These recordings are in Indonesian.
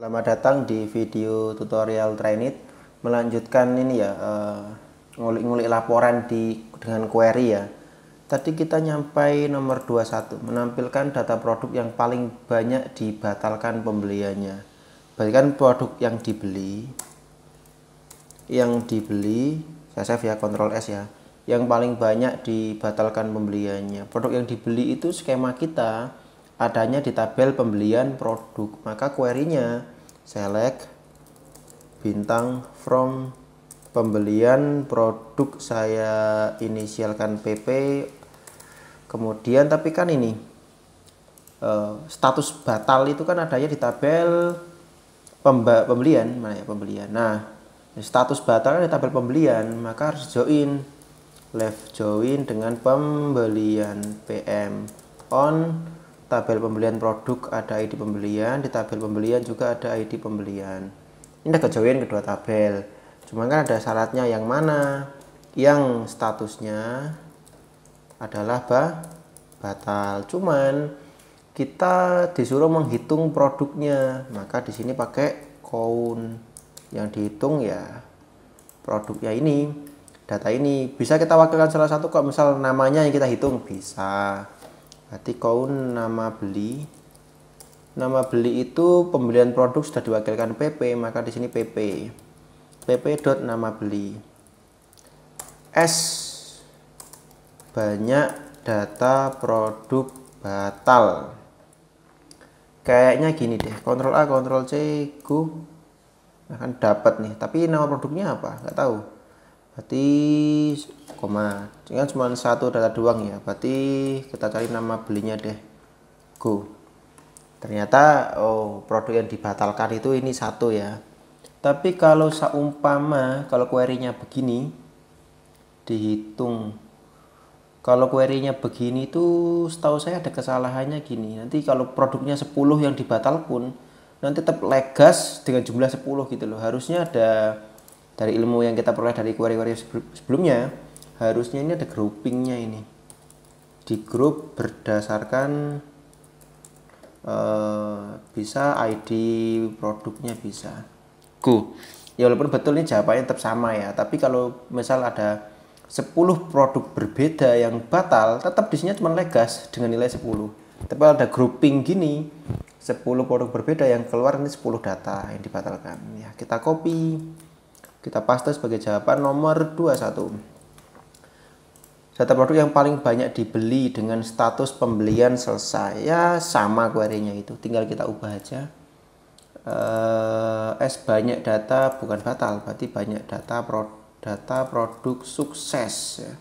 Selamat datang di video tutorial Trainit melanjutkan ini ya eh, ngulik-ngulik uh, laporan di dengan query ya. Tadi kita nyampai nomor 21 menampilkan data produk yang paling banyak dibatalkan pembeliannya. Berarti kan produk yang dibeli yang dibeli saya save ya kontrol S ya. Yang paling banyak dibatalkan pembeliannya. Produk yang dibeli itu skema kita adanya di tabel pembelian produk. Maka querynya select bintang from pembelian produk saya inisialkan PP kemudian tapi kan ini eh, status batal itu kan adanya di tabel pembelian mana ya pembelian nah status batal kan di tabel pembelian maka harus join left join dengan pembelian PM on tabel pembelian produk ada ID pembelian, di tabel pembelian juga ada ID pembelian. Ini jauhin kedua tabel. Cuman kan ada syaratnya yang mana? Yang statusnya adalah bah, batal. Cuman kita disuruh menghitung produknya, maka di sini pakai count yang dihitung ya produknya ini data ini bisa kita wakilkan salah satu kok misal namanya yang kita hitung bisa berarti kaun nama beli nama beli itu pembelian produk sudah diwakilkan PP maka di sini PP PP dot nama beli S banyak data produk batal kayaknya gini deh Ctrl A Ctrl C go akan dapat nih tapi nama produknya apa nggak tahu berarti koma dengan cuma satu data doang ya berarti kita cari nama belinya deh go ternyata oh produk yang dibatalkan itu ini satu ya tapi kalau seumpama kalau querynya begini dihitung kalau querynya begini tuh setahu saya ada kesalahannya gini nanti kalau produknya 10 yang dibatal pun nanti tetap legas dengan jumlah 10 gitu loh harusnya ada dari ilmu yang kita peroleh dari query kuari sebelumnya harusnya ini ada groupingnya ini di grup berdasarkan uh, bisa ID produknya bisa ku ya walaupun betul ini jawabannya tetap sama ya tapi kalau misal ada 10 produk berbeda yang batal tetap di sini cuma legas dengan nilai 10 tapi ada grouping gini 10 produk berbeda yang keluar ini 10 data yang dibatalkan ya kita copy kita paste sebagai jawaban nomor 21. Data produk yang paling banyak dibeli dengan status pembelian selesai. Ya sama query itu, tinggal kita ubah aja. Eh, S banyak data bukan batal, berarti banyak data pro data produk sukses ya.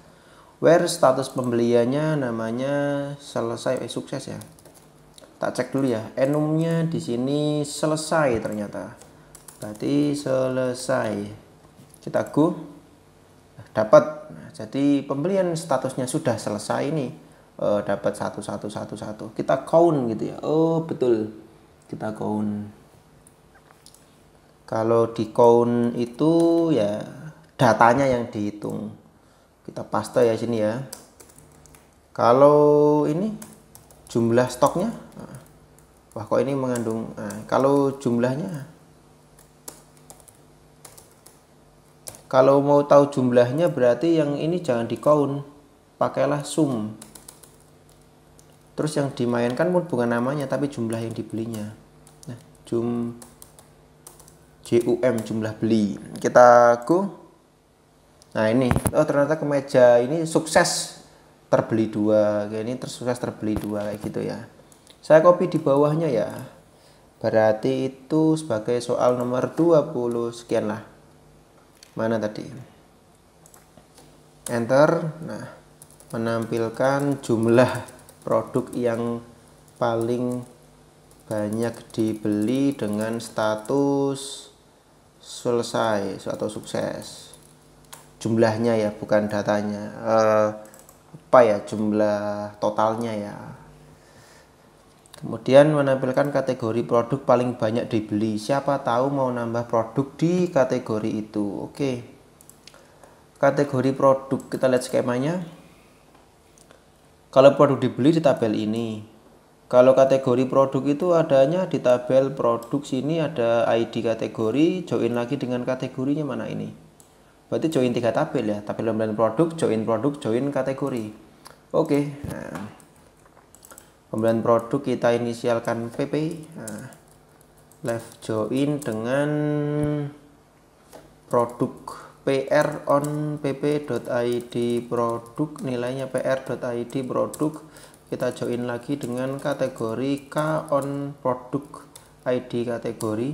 Where status pembeliannya namanya selesai eh, sukses ya. Tak cek dulu ya. Enumnya di sini selesai ternyata. Berarti selesai kita go nah, dapat nah, jadi pembelian statusnya sudah selesai ini e, dapat satu satu satu satu kita count gitu ya oh betul kita count kalau di count itu ya datanya yang dihitung kita paste ya sini ya kalau ini jumlah stoknya nah, wah kok ini mengandung nah, kalau jumlahnya Kalau mau tahu jumlahnya berarti yang ini jangan di count, pakailah sum. Terus yang dimainkan pun bukan namanya tapi jumlah yang dibelinya. Nah, jum JUM jumlah beli. Kita go. Nah, ini. Oh, ternyata kemeja ini sukses terbeli dua kayak ini tersukses terbeli dua kayak gitu ya. Saya copy di bawahnya ya. Berarti itu sebagai soal nomor 20 sekian lah mana tadi enter nah menampilkan jumlah produk yang paling banyak dibeli dengan status selesai atau sukses jumlahnya ya bukan datanya uh, apa ya jumlah totalnya ya Kemudian menampilkan kategori produk paling banyak dibeli. Siapa tahu mau nambah produk di kategori itu. Oke. Kategori produk kita lihat skemanya. Kalau produk dibeli di tabel ini. Kalau kategori produk itu adanya di tabel produk sini ada ID kategori, join lagi dengan kategorinya mana ini. Berarti join tiga tabel ya, tabel pembelian produk, join produk, join kategori. Oke. Nah pembelian produk kita inisialkan PP nah, left join dengan produk PR on pp.id produk nilainya PR.id produk kita join lagi dengan kategori K on produk ID kategori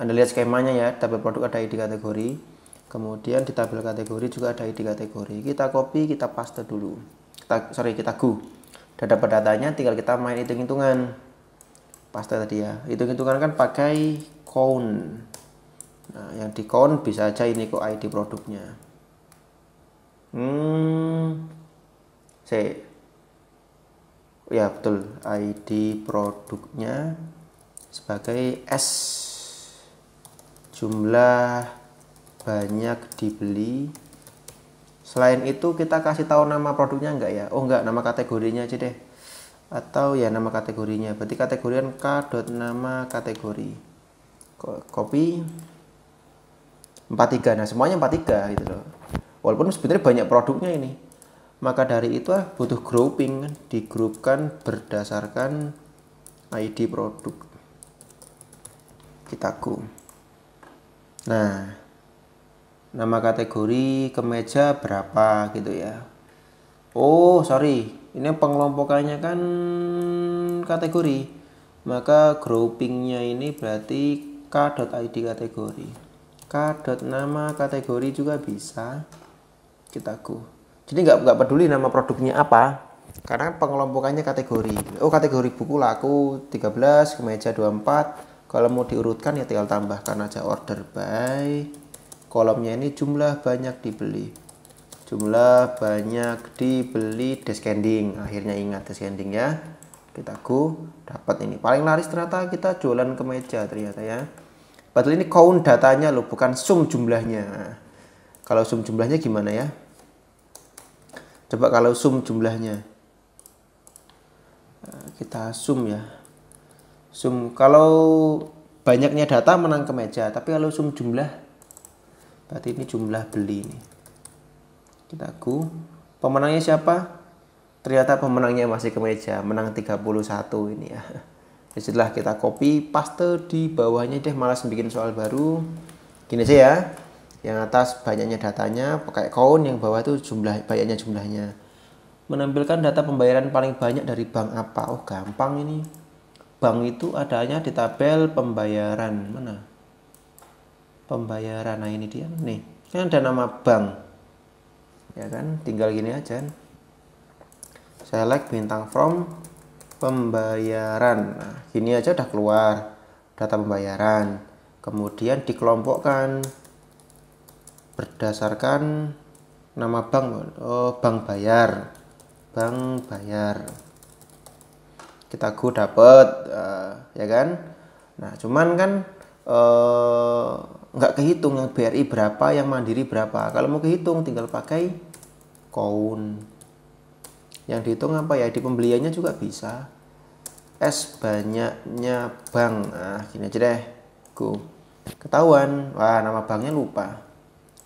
Anda lihat skemanya ya tabel produk ada ID kategori kemudian di tabel kategori juga ada ID kategori kita copy kita paste dulu kita, sorry kita go dan dapat datanya, tinggal kita main hitung-hitungan. Pasta tadi ya. Hitung-hitungan kan pakai count. Nah, yang di count bisa aja ini kok ID produknya. Hmm. C. Ya, betul. ID produknya sebagai S. Jumlah banyak dibeli Selain itu kita kasih tahu nama produknya enggak ya? Oh enggak, nama kategorinya aja deh. Atau ya nama kategorinya. Berarti kategorian k nama kategori. Copy 43. Nah, semuanya 43 gitu loh. Walaupun sebenarnya banyak produknya ini. Maka dari itu ah, butuh grouping, kan. digrupkan berdasarkan ID produk. Kita go. Nah, nama kategori kemeja berapa gitu ya oh sorry ini pengelompokannya kan kategori maka groupingnya ini berarti k.id kategori k.nama kategori juga bisa kita go jadi nggak nggak peduli nama produknya apa karena kan pengelompokannya kategori oh kategori buku laku 13 kemeja 24 kalau mau diurutkan ya tinggal tambahkan aja order by kolomnya ini jumlah banyak dibeli jumlah banyak dibeli descending akhirnya ingat descending ya kita go dapat ini paling laris ternyata kita jualan ke meja ternyata ya padahal ini count datanya loh bukan sum jumlahnya kalau sum jumlahnya gimana ya coba kalau sum jumlahnya eh, kita sum ya sum kalau banyaknya data menang ke meja tapi kalau sum jumlah berarti ini jumlah beli nih kita ku pemenangnya siapa ternyata pemenangnya masih kemeja menang 31 ini ya. ya setelah kita copy paste di bawahnya deh malas bikin soal baru gini aja ya yang atas banyaknya datanya pakai count yang bawah itu jumlah banyaknya jumlahnya menampilkan data pembayaran paling banyak dari bank apa oh gampang ini bank itu adanya di tabel pembayaran mana pembayaran nah ini dia nih kan ada nama bank ya kan tinggal gini aja kan. select bintang from pembayaran nah gini aja udah keluar data pembayaran kemudian dikelompokkan berdasarkan nama bank oh bank bayar bank bayar kita go dapat uh, eh, ya kan nah cuman kan uh, nggak kehitung yang BRI berapa, yang Mandiri berapa. Kalau mau kehitung tinggal pakai koun. Yang dihitung apa ya? Di pembeliannya juga bisa. S banyaknya bank. ah gini aja deh. Go. Ketahuan. Wah, nama banknya lupa.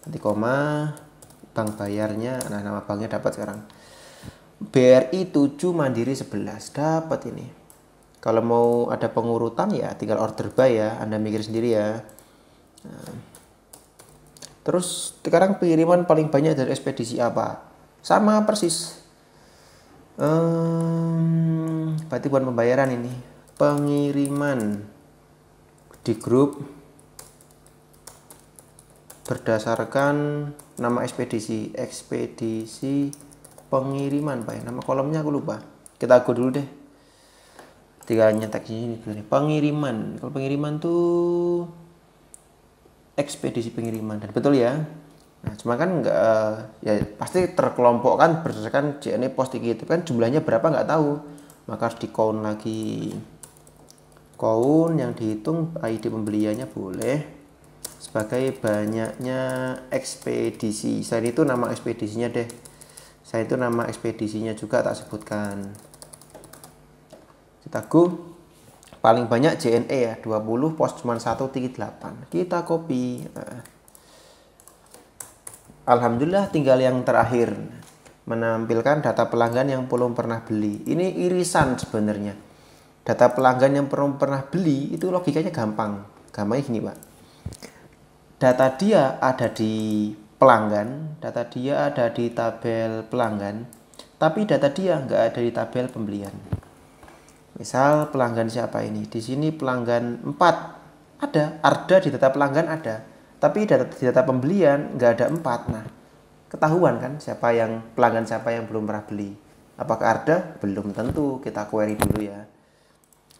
Nanti koma bank bayarnya. Nah, nama banknya dapat sekarang. BRI 7 Mandiri 11 dapat ini. Kalau mau ada pengurutan ya tinggal order by ya. Anda mikir sendiri ya. Terus sekarang pengiriman paling banyak dari ekspedisi apa? Sama persis. Um, berarti buat pembayaran ini. Pengiriman di grup berdasarkan nama ekspedisi. Ekspedisi pengiriman, Pak. Nama kolomnya aku lupa. Kita go dulu deh. Tinggal nyetak sini. Pengiriman. Kalau pengiriman tuh ekspedisi pengiriman dan betul ya nah cuma kan nggak uh, ya pasti terkelompok kan berdasarkan JNE pos itu kan jumlahnya berapa nggak tahu maka harus di lagi count yang dihitung ID pembeliannya boleh sebagai banyaknya ekspedisi saya itu nama ekspedisinya deh saya itu nama ekspedisinya juga tak sebutkan kita go paling banyak JNE ya 20 pos cuma 138 kita copy Alhamdulillah tinggal yang terakhir menampilkan data pelanggan yang belum pernah beli ini irisan sebenarnya data pelanggan yang belum pernah beli itu logikanya gampang gampangnya ini pak data dia ada di pelanggan data dia ada di tabel pelanggan tapi data dia nggak ada di tabel pembelian Misal pelanggan siapa ini? Di sini pelanggan 4. Ada, Arda di data pelanggan ada. Tapi data, di data pembelian nggak ada 4. Nah, ketahuan kan siapa yang pelanggan siapa yang belum pernah beli. Apakah Arda? Belum tentu. Kita query dulu ya.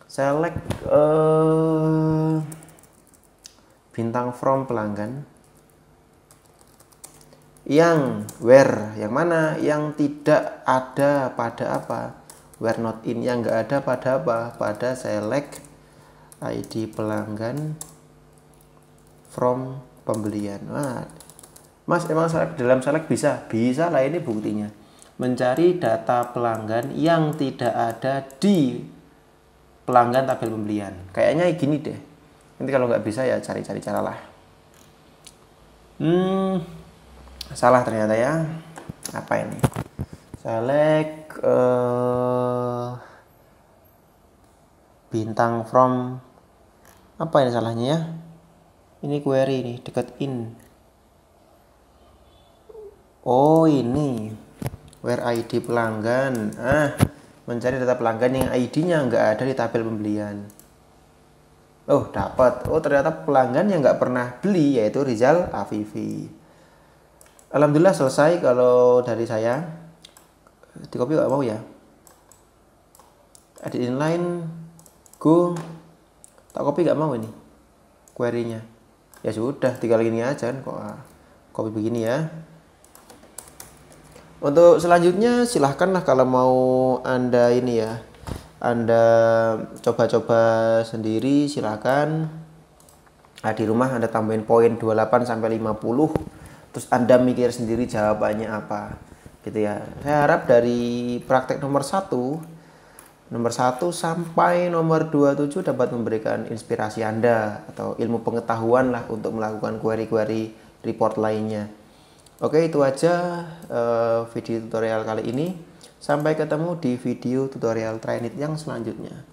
Select uh, bintang from pelanggan yang where yang mana yang tidak ada pada apa where not in yang enggak ada pada apa pada select ID pelanggan from pembelian nah, Mas emang select, dalam select bisa bisa lah ini buktinya mencari data pelanggan yang tidak ada di pelanggan tabel pembelian kayaknya gini deh nanti kalau nggak bisa ya cari-cari cara lah hmm salah ternyata ya apa ini select uh, bintang from apa ini salahnya ya ini query ini deket in oh ini where ID pelanggan ah mencari data pelanggan yang ID-nya nggak ada di tabel pembelian oh dapat oh ternyata pelanggan yang nggak pernah beli yaitu Rizal Afifi Alhamdulillah selesai kalau dari saya di copy nggak mau ya edit inline go tak copy gak mau ini querynya ya sudah tinggal gini aja kan kok copy ah, begini ya untuk selanjutnya silahkanlah kalau mau anda ini ya anda coba-coba sendiri silahkan nah, di rumah anda tambahin poin 28 sampai 50 terus anda mikir sendiri jawabannya apa gitu ya saya harap dari praktek nomor satu nomor satu sampai nomor 27 dapat memberikan inspirasi Anda atau ilmu pengetahuan lah untuk melakukan query-query report lainnya. Oke itu aja uh, video tutorial kali ini. Sampai ketemu di video tutorial trainit yang selanjutnya.